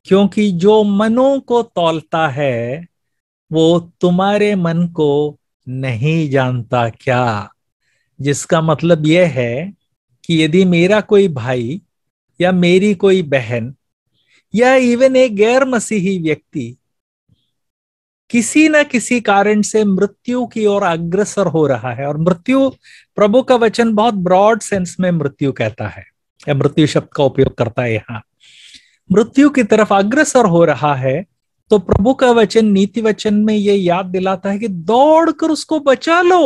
क्योंकि जो मनों को तौलता है वो तुम्हारे मन को नहीं जानता क्या जिसका मतलब यह है कि यदि मेरा कोई भाई या मेरी कोई बहन या इवन एक गैर मसीही व्यक्ति किसी न किसी कारण से मृत्यु की ओर अग्रसर हो रहा है और मृत्यु प्रभु का वचन बहुत ब्रॉड सेंस में मृत्यु कहता है या मृत्यु शब्द का उपयोग करता है यहाँ मृत्यु की तरफ अग्रसर हो रहा है तो प्रभु का वचन नीति वचन में यह याद दिलाता है कि दौड़कर उसको बचा लो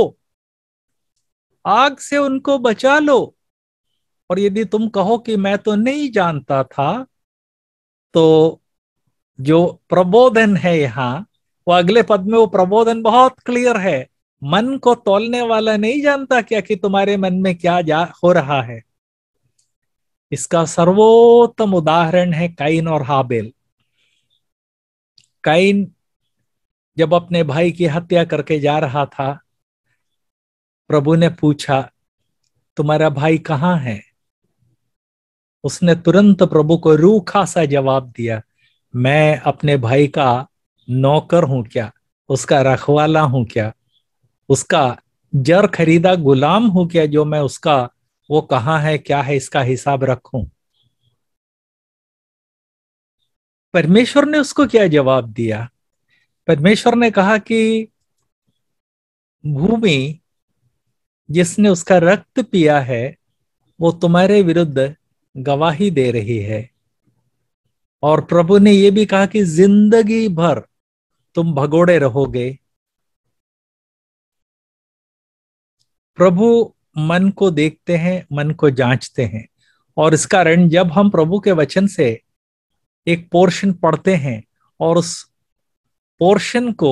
आग से उनको बचा लो और यदि तुम कहो कि मैं तो नहीं जानता था तो जो प्रबोधन है यहाँ वो अगले पद में वो प्रबोधन बहुत क्लियर है मन को तोलने वाला नहीं जानता क्या कि तुम्हारे मन में क्या जा हो रहा है इसका सर्वोत्तम उदाहरण है काइन और हाबेल काइन जब अपने भाई की हत्या करके जा रहा था प्रभु ने पूछा तुम्हारा भाई कहाँ है उसने तुरंत प्रभु को रूखा सा जवाब दिया मैं अपने भाई का नौकर हूं क्या उसका रखवाला हूं क्या उसका जर खरीदा गुलाम हूं क्या जो मैं उसका वो कहाँ है क्या है इसका हिसाब रखूं परमेश्वर ने उसको क्या जवाब दिया परमेश्वर ने कहा कि भूमि जिसने उसका रक्त पिया है वो तुम्हारे विरुद्ध गवाही दे रही है और प्रभु ने यह भी कहा कि जिंदगी भर तुम भगोड़े रहोगे प्रभु मन को देखते हैं मन को जांचते हैं और इस कारण जब हम प्रभु के वचन से एक पोर्शन पढ़ते हैं और उस पोर्शन को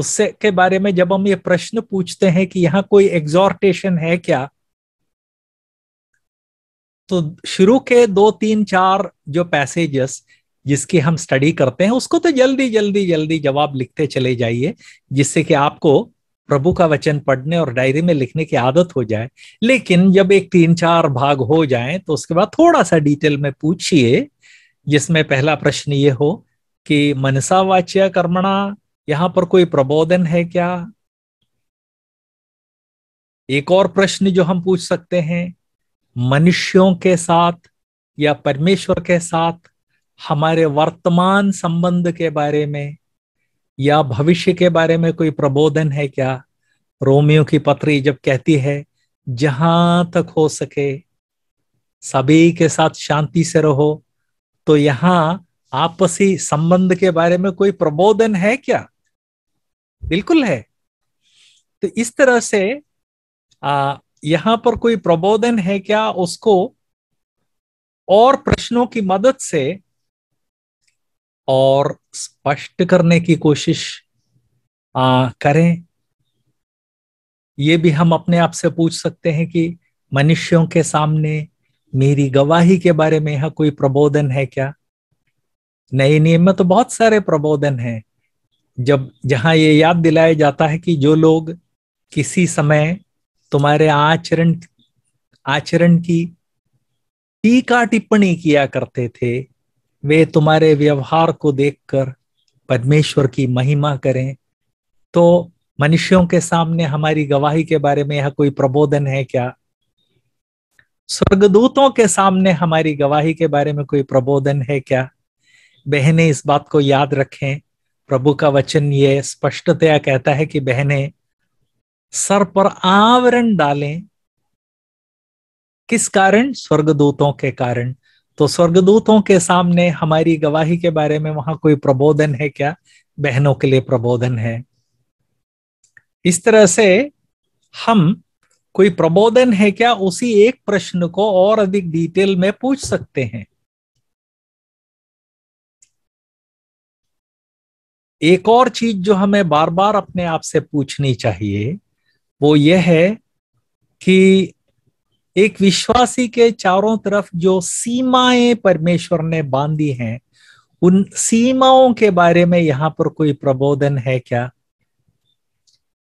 उससे के बारे में जब हम ये प्रश्न पूछते हैं कि यहाँ कोई एग्जॉर्टेशन है क्या तो शुरू के दो तीन चार जो पैसेजेस जिसकी हम स्टडी करते हैं उसको तो जल्दी जल्दी जल्दी जवाब लिखते चले जाइए जिससे कि आपको प्रभु का वचन पढ़ने और डायरी में लिखने की आदत हो जाए लेकिन जब एक तीन चार भाग हो जाए तो उसके बाद थोड़ा सा डिटेल में पूछिए जिसमें पहला प्रश्न ये हो कि मनसा वाच्य कर्मणा यहां पर कोई प्रबोधन है क्या एक और प्रश्न जो हम पूछ सकते हैं मनुष्यों के साथ या परमेश्वर के साथ हमारे वर्तमान संबंध के बारे में या भविष्य के बारे में कोई प्रबोधन है क्या रोमियो की पत्री जब कहती है जहां तक हो सके सभी के साथ शांति से रहो तो यहाँ आपसी संबंध के बारे में कोई प्रबोधन है क्या बिल्कुल है तो इस तरह से आ, यहां पर कोई प्रबोधन है क्या उसको और प्रश्नों की मदद से और स्पष्ट करने की कोशिश आ, करें ये भी हम अपने आप से पूछ सकते हैं कि मनुष्यों के सामने मेरी गवाही के बारे में यह कोई प्रबोधन है क्या नए नियम में तो बहुत सारे प्रबोधन हैं जब जहां ये याद दिलाया जाता है कि जो लोग किसी समय तुम्हारे आचरण आचरण की टीका टिप्पणी किया करते थे वे तुम्हारे व्यवहार को देखकर परमेश्वर की महिमा करें तो मनुष्यों के सामने हमारी गवाही के बारे में यह कोई प्रबोधन है क्या स्वर्गदूतों के सामने हमारी गवाही के बारे में कोई प्रबोधन है क्या बहने इस बात को याद रखें प्रभु का वचन ये स्पष्टतया कहता है कि बहने सर पर आवरण डालें किस कारण स्वर्गदूतों के कारण तो स्वर्गदूतों के सामने हमारी गवाही के बारे में वहां कोई प्रबोधन है क्या बहनों के लिए प्रबोधन है इस तरह से हम कोई प्रबोधन है क्या उसी एक प्रश्न को और अधिक डिटेल में पूछ सकते हैं एक और चीज जो हमें बार बार अपने आप से पूछनी चाहिए वो यह है कि एक विश्वासी के चारों तरफ जो सीमाएं परमेश्वर ने बांधी हैं उन सीमाओं के बारे में यहां पर कोई प्रबोधन है क्या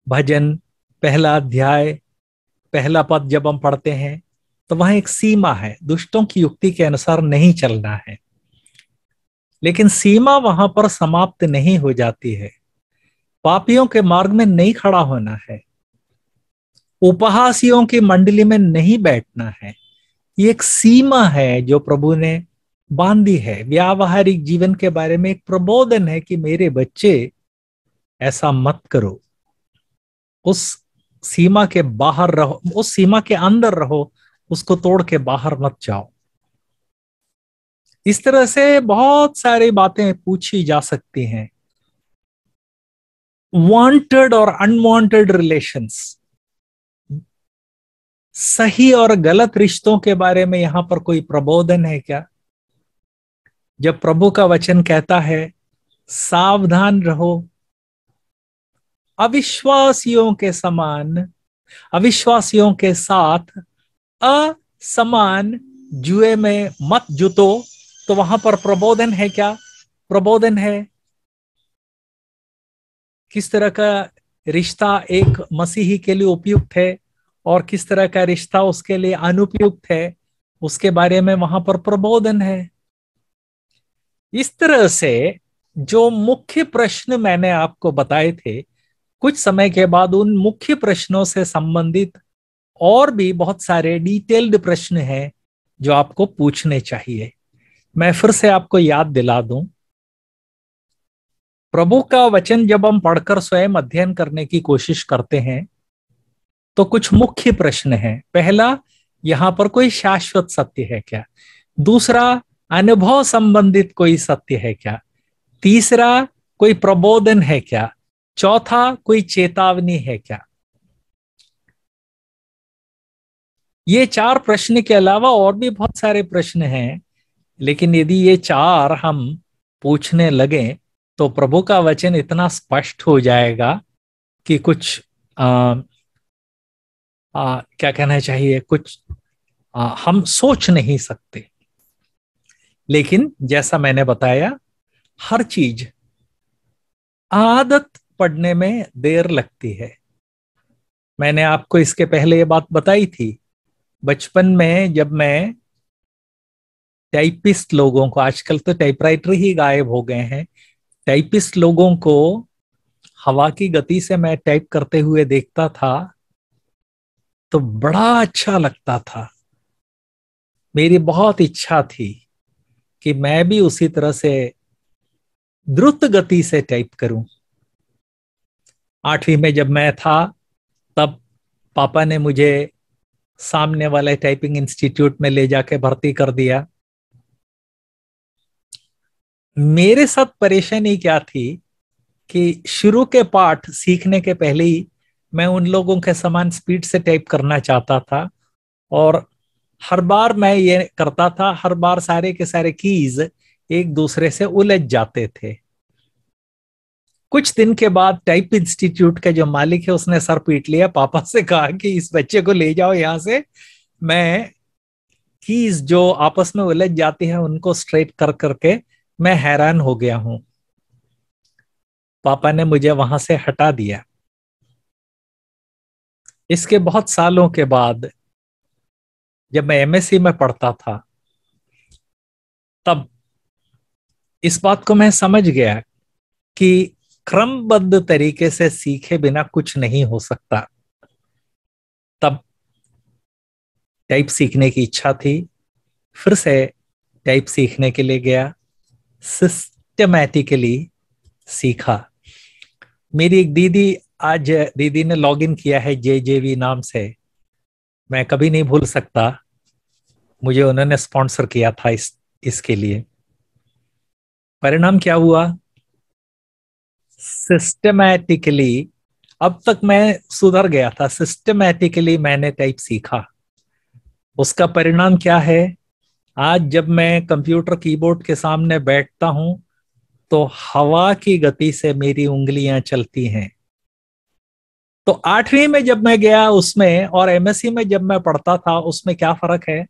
भजन पहला अध्याय पहला पद जब हम पढ़ते हैं तो वहां एक सीमा है दुष्टों की युक्ति के अनुसार नहीं चलना है लेकिन सीमा वहां पर समाप्त नहीं हो जाती है पापियों के मार्ग में नहीं खड़ा होना है उपहासियों की मंडली में नहीं बैठना है ये एक सीमा है जो प्रभु ने बांधी है व्यावहारिक जीवन के बारे में एक प्रबोधन है कि मेरे बच्चे ऐसा मत करो उस सीमा के बाहर रहो उस सीमा के अंदर रहो उसको तोड़ के बाहर मत जाओ इस तरह से बहुत सारी बातें पूछी जा सकती हैं वांटेड और अनवांटेड रिलेशंस सही और गलत रिश्तों के बारे में यहां पर कोई प्रबोधन है क्या जब प्रभु का वचन कहता है सावधान रहो अविश्वासियों के समान अविश्वासियों के साथ असमान जुए में मत जुतो तो वहां पर प्रबोधन है क्या प्रबोधन है किस तरह का रिश्ता एक मसीही के लिए उपयुक्त है और किस तरह का रिश्ता उसके लिए अनुपयुक्त है उसके बारे में वहां पर प्रबोधन है इस तरह से जो मुख्य प्रश्न मैंने आपको बताए थे कुछ समय के बाद उन मुख्य प्रश्नों से संबंधित और भी बहुत सारे डिटेल्ड प्रश्न हैं जो आपको पूछने चाहिए मैं फिर से आपको याद दिला दूं प्रभु का वचन जब हम पढ़कर स्वयं अध्ययन करने की कोशिश करते हैं तो कुछ मुख्य प्रश्न हैं पहला यहां पर कोई शाश्वत सत्य है क्या दूसरा अनुभव संबंधित कोई सत्य है क्या तीसरा कोई प्रबोधन है क्या चौथा कोई चेतावनी है क्या ये चार प्रश्न के अलावा और भी बहुत सारे प्रश्न हैं लेकिन यदि ये चार हम पूछने लगे तो प्रभु का वचन इतना स्पष्ट हो जाएगा कि कुछ आ, आ, क्या कहना चाहिए कुछ आ, हम सोच नहीं सकते लेकिन जैसा मैंने बताया हर चीज आदत पढ़ने में देर लगती है मैंने आपको इसके पहले ये बात बताई थी बचपन में जब मैं टाइपिस्ट लोगों को आजकल तो टाइपराइटर ही गायब हो गए हैं टाइपिस्ट लोगों को हवा की गति से मैं टाइप करते हुए देखता था तो बड़ा अच्छा लगता था मेरी बहुत इच्छा थी कि मैं भी उसी तरह से द्रुत गति से टाइप करूं आठवीं में जब मैं था तब पापा ने मुझे सामने वाले टाइपिंग इंस्टीट्यूट में ले जाके भर्ती कर दिया मेरे साथ परेशानी क्या थी कि शुरू के पाठ सीखने के पहले ही मैं उन लोगों के समान स्पीड से टाइप करना चाहता था और हर बार मैं ये करता था हर बार सारे के सारे कीज एक दूसरे से उलझ जाते थे कुछ दिन के बाद टाइप इंस्टीट्यूट का जो मालिक है उसने सर पीट लिया पापा से कहा कि इस बच्चे को ले जाओ यहाँ से मैं कीज जो आपस में उलझ जाती है उनको स्ट्रेट कर करके मैं हैरान हो गया हूं पापा ने मुझे वहां से हटा दिया इसके बहुत सालों के बाद जब मैं एमएससी में पढ़ता था तब इस बात को मैं समझ गया कि क्रमबद्ध तरीके से सीखे बिना कुछ नहीं हो सकता तब टाइप सीखने की इच्छा थी फिर से टाइप सीखने के लिए गया सिस्टमैटिकली सीखा मेरी एक दीदी आज दीदी ने लॉगिन किया है जे जे वी नाम से मैं कभी नहीं भूल सकता मुझे उन्होंने स्पॉन्सर किया था इस इसके लिए परिणाम क्या हुआ सिस्टमैटिकली अब तक मैं सुधर गया था सिस्टमैटिकली मैंने टाइप सीखा उसका परिणाम क्या है आज जब मैं कंप्यूटर कीबोर्ड के सामने बैठता हूं तो हवा की गति से मेरी उंगलियां चलती हैं तो आठवीं में जब मैं गया उसमें और एमएससी में जब मैं पढ़ता था उसमें क्या फर्क है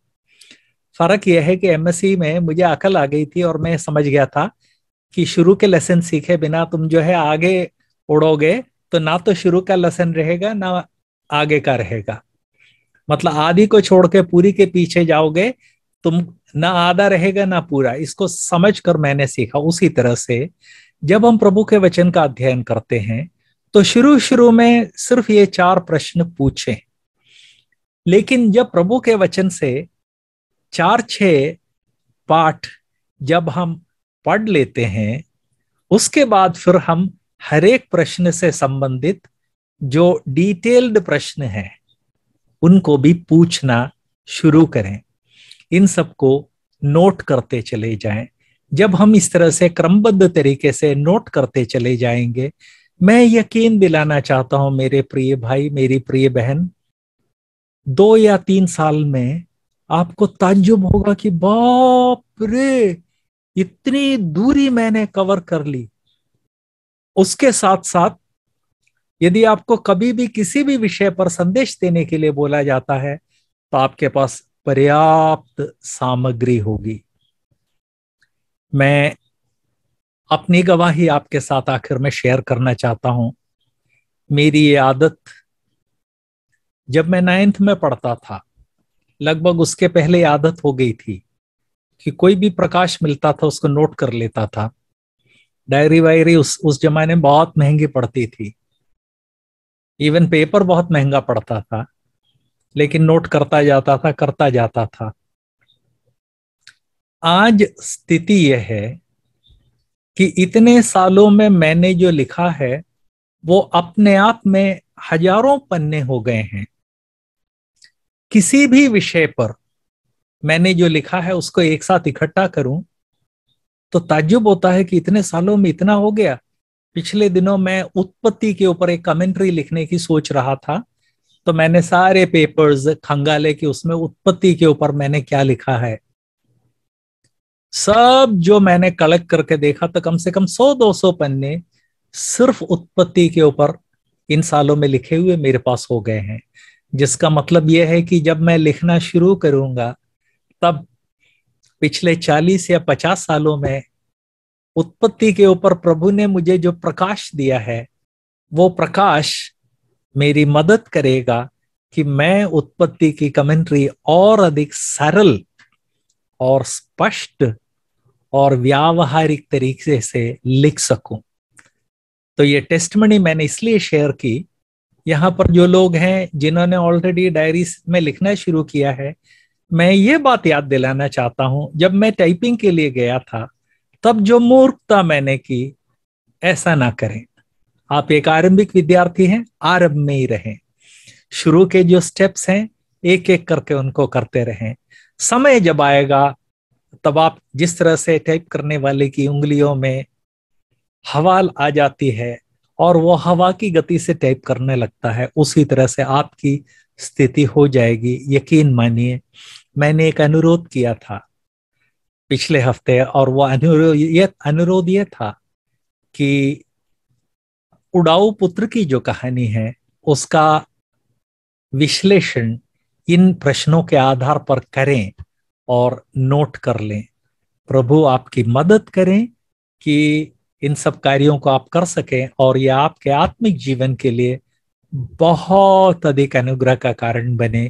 फर्क यह है कि एमएससी में मुझे अकल आ गई थी और मैं समझ गया था कि शुरू के लेसन सीखे बिना तुम जो है आगे उड़ोगे तो ना तो शुरू का लेसन रहेगा ना आगे का रहेगा मतलब आधी को छोड़ के पूरी के पीछे जाओगे तुम ना आधा रहेगा ना पूरा इसको समझ कर मैंने सीखा उसी तरह से जब हम प्रभु के वचन का अध्ययन करते हैं तो शुरू शुरू में सिर्फ ये चार प्रश्न पूछे लेकिन जब प्रभु के वचन से चार छ पाठ जब हम पढ़ लेते हैं उसके बाद फिर हम हर एक प्रश्न से संबंधित जो डिटेल्ड प्रश्न है उनको भी पूछना शुरू करें इन सबको नोट करते चले जाएं जब हम इस तरह से क्रमबद्ध तरीके से नोट करते चले जाएंगे मैं यकीन दिलाना चाहता हूं मेरे प्रिय भाई मेरी प्रिय बहन दो या तीन साल में आपको ताज्जुब होगा कि बाप रे इतनी दूरी मैंने कवर कर ली उसके साथ साथ यदि आपको कभी भी किसी भी विषय पर संदेश देने के लिए बोला जाता है तो आपके पास पर्याप्त सामग्री होगी मैं अपनी गवाही आपके साथ आखिर में शेयर करना चाहता हूं मेरी ये आदत जब मैं नाइन्थ में पढ़ता था लगभग उसके पहले आदत हो गई थी कि कोई भी प्रकाश मिलता था उसको नोट कर लेता था डायरी वायरी उस उस जमाने में बहुत महंगी पड़ती थी इवन पेपर बहुत महंगा पड़ता था लेकिन नोट करता जाता था करता जाता था आज स्थिति यह है कि इतने सालों में मैंने जो लिखा है वो अपने आप में हजारों पन्ने हो गए हैं किसी भी विषय पर मैंने जो लिखा है उसको एक साथ इकट्ठा करूं तो ताज्जुब होता है कि इतने सालों में इतना हो गया पिछले दिनों मैं उत्पत्ति के ऊपर एक कमेंट्री लिखने की सोच रहा था तो मैंने सारे पेपर्स खंगाले कि उसमें उत्पत्ति के ऊपर मैंने क्या लिखा है सब जो मैंने कलेक्ट करके देखा तो कम से कम 100-200 पन्ने सिर्फ उत्पत्ति के ऊपर इन सालों में लिखे हुए मेरे पास हो गए हैं जिसका मतलब यह है कि जब मैं लिखना शुरू करूंगा तब पिछले चालीस या पचास सालों में उत्पत्ति के ऊपर प्रभु ने मुझे जो प्रकाश दिया है वो प्रकाश मेरी मदद करेगा कि मैं उत्पत्ति की कमेंट्री और अधिक सरल और स्पष्ट और व्यावहारिक तरीके से लिख सकूं तो ये टेस्टमनी मैंने इसलिए शेयर की यहाँ पर जो लोग हैं जिन्होंने ऑलरेडी डायरी में लिखना शुरू किया है मैं ये बात याद दिलाना चाहता हूं जब मैं टाइपिंग के लिए गया था तब जो मूर्खता मैंने की ऐसा ना करें आप एक आरंभिक विद्यार्थी हैं आरंभ में ही रहें शुरू के जो स्टेप्स हैं एक एक करके उनको करते रहें समय जब आएगा तब आप जिस तरह से टाइप करने वाले की उंगलियों में हवाल आ जाती है और वो हवा की गति से टाइप करने लगता है उसी तरह से आपकी स्थिति हो जाएगी यकीन मानिए मैंने एक अनुरोध किया था पिछले हफ्ते और वो अनुरोध अनुरोध ये था कि उड़ाऊ पुत्र की जो कहानी है उसका विश्लेषण इन प्रश्नों के आधार पर करें और नोट कर लें प्रभु आपकी मदद करें कि इन सब कार्यों को आप कर सकें और ये आपके आत्मिक जीवन के लिए बहुत अधिक अनुग्रह का कारण बने